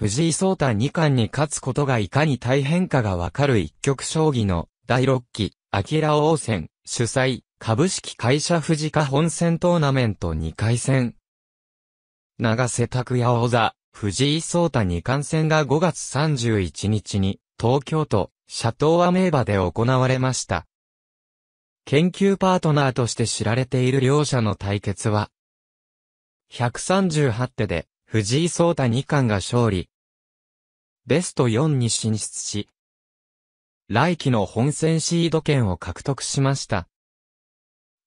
藤井聡太二冠に勝つことがいかに大変かがわかる一局将棋の第6期、秋田王戦、主催、株式会社藤家本戦トーナメント2回戦。長瀬拓也王座、藤井聡太二冠戦が5月31日に、東京都、シャトーアメーバで行われました。研究パートナーとして知られている両者の対決は、138手で、藤井聡太二冠が勝利。ベスト4に進出し、来期の本戦シード権を獲得しました。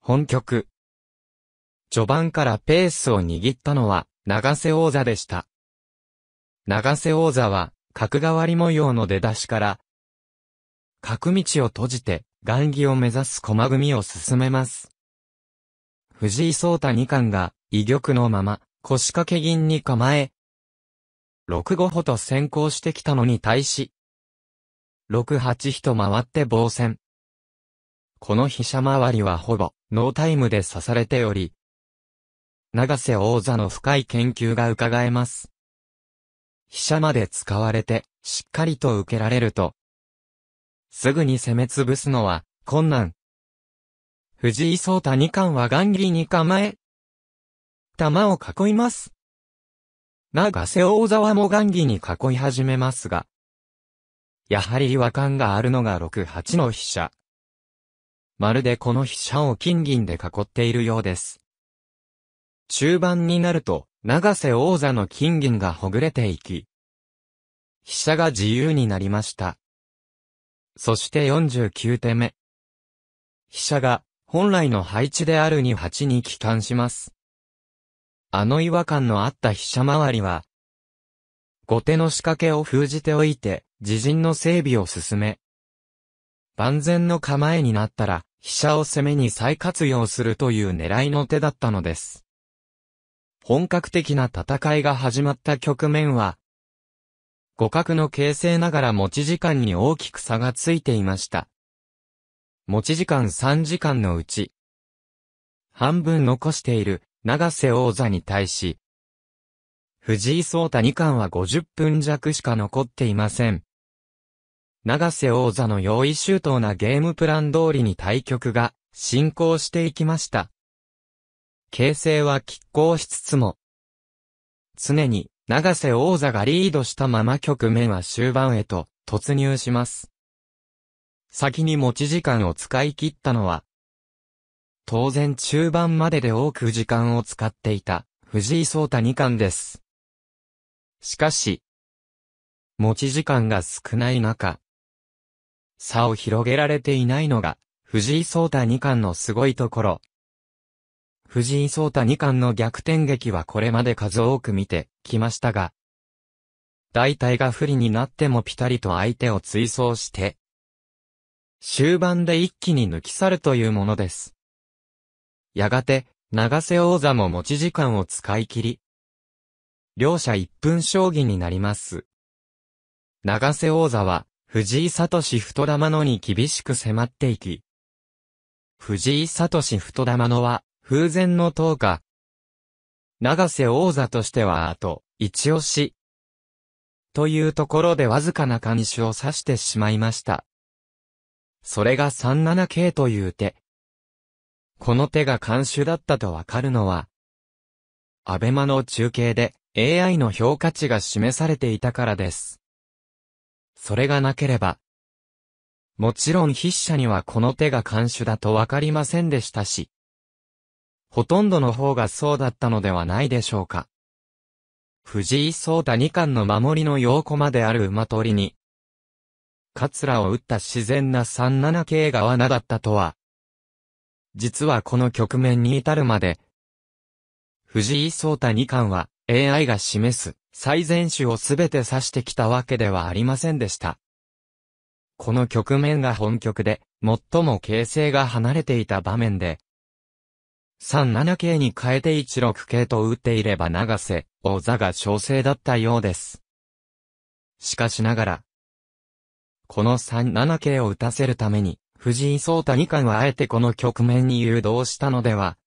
本局。序盤からペースを握ったのは、長瀬王座でした。長瀬王座は、角換わり模様の出だしから、角道を閉じて、雁木を目指す駒組みを進めます。藤井聡太二冠が、異玉のまま、腰掛け銀に構え、6五歩と先行してきたのに対し、6八飛と回って防戦。この飛車回りはほぼノータイムで刺されており、長瀬王座の深い研究が伺えます。飛車まで使われて、しっかりと受けられると、すぐに攻め潰すのは困難。藤井聡太二冠は元木に構え、玉を囲います。長瀬大沢も元気に囲い始めますが、やはり違和感があるのが68の飛車。まるでこの飛車を金銀で囲っているようです。中盤になると、長瀬王座の金銀がほぐれていき、飛車が自由になりました。そして49手目。飛車が、本来の配置である28に帰還します。あの違和感のあった飛車回りは、後手の仕掛けを封じておいて、自陣の整備を進め、万全の構えになったら、飛車を攻めに再活用するという狙いの手だったのです。本格的な戦いが始まった局面は、互角の形勢ながら持ち時間に大きく差がついていました。持ち時間3時間のうち、半分残している永瀬王座に対し、藤井聡太二冠は50分弱しか残っていません。永瀬王座の用意周到なゲームプラン通りに対局が進行していきました。形勢は拮抗しつつも、常に永瀬王座がリードしたまま局面は終盤へと突入します。先に持ち時間を使い切ったのは当然中盤までで多く時間を使っていた、藤井聡太二冠です。しかし、持ち時間が少ない中、差を広げられていないのが、藤井聡太二冠のすごいところ。藤井聡太二冠の逆転劇はこれまで数多く見てきましたが、大体が不利になってもピタリと相手を追走して、終盤で一気に抜き去るというものです。やがて、長瀬王座も持ち時間を使い切り、両者一分将棋になります。長瀬王座は、藤井聡太玉野に厳しく迫っていき、藤井聡太玉野は、風前の10日、長瀬王座としてはあと、一押し、というところでわずかな監視を指してしまいました。それが3七桂という手、この手が監修だったとわかるのは、アベマの中継で AI の評価値が示されていたからです。それがなければ、もちろん筆者にはこの手が監修だとわかりませんでしたし、ほとんどの方がそうだったのではないでしょうか。藤井聡太二冠の守りの横駒である馬取りに、桂を打った自然な3七桂が罠だったとは、実はこの局面に至るまで、藤井聡太二冠は AI が示す最善手をすべて指してきたわけではありませんでした。この局面が本局で、最も形勢が離れていた場面で、37系に変えて16系と打っていれば長瀬、王座が調整だったようです。しかしながら、この37系を打たせるために、藤井聡太二冠はあえてこの局面に誘導したのでは、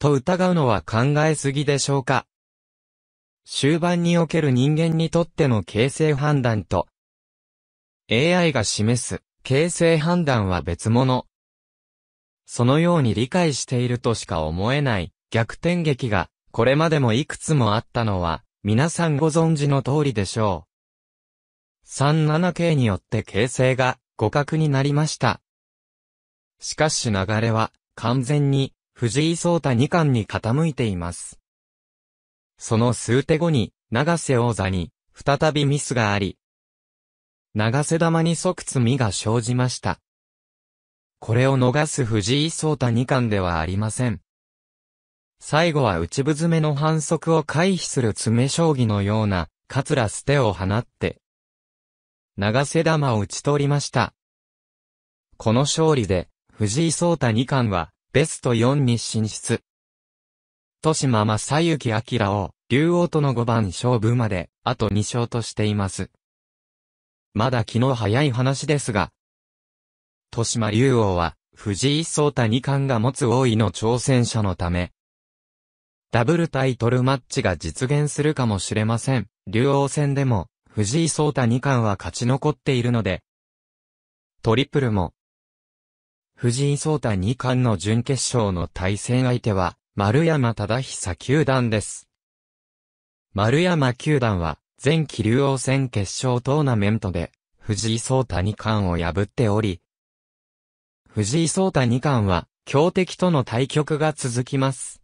と疑うのは考えすぎでしょうか。終盤における人間にとっての形成判断と、AI が示す形成判断は別物。そのように理解しているとしか思えない逆転劇がこれまでもいくつもあったのは皆さんご存知の通りでしょう。37K によって形成が互角になりました。しかし流れは完全に藤井聡太二冠に傾いています。その数手後に長瀬王座に再びミスがあり、長瀬玉に即詰みが生じました。これを逃す藤井聡太二冠ではありません。最後は内部詰めの反則を回避する詰め将棋のような、カツラ捨てを放って、長瀬玉を打ち取りました。この勝利で、藤井聡太二冠は、ベスト4に進出。豊島正幸明を、竜王との5番勝負まで、あと2勝としています。まだ昨日早い話ですが、豊島竜王は、藤井聡太二冠が持つ王位の挑戦者のため、ダブルタイトルマッチが実現するかもしれません。竜王戦でも、藤井聡太二冠は勝ち残っているので、トリプルも、藤井聡太二冠の準決勝の対戦相手は、丸山忠久球団です。丸山球団は、前期竜王戦決勝トーナメントで、藤井聡太二冠を破っており、藤井聡太二冠は、強敵との対局が続きます。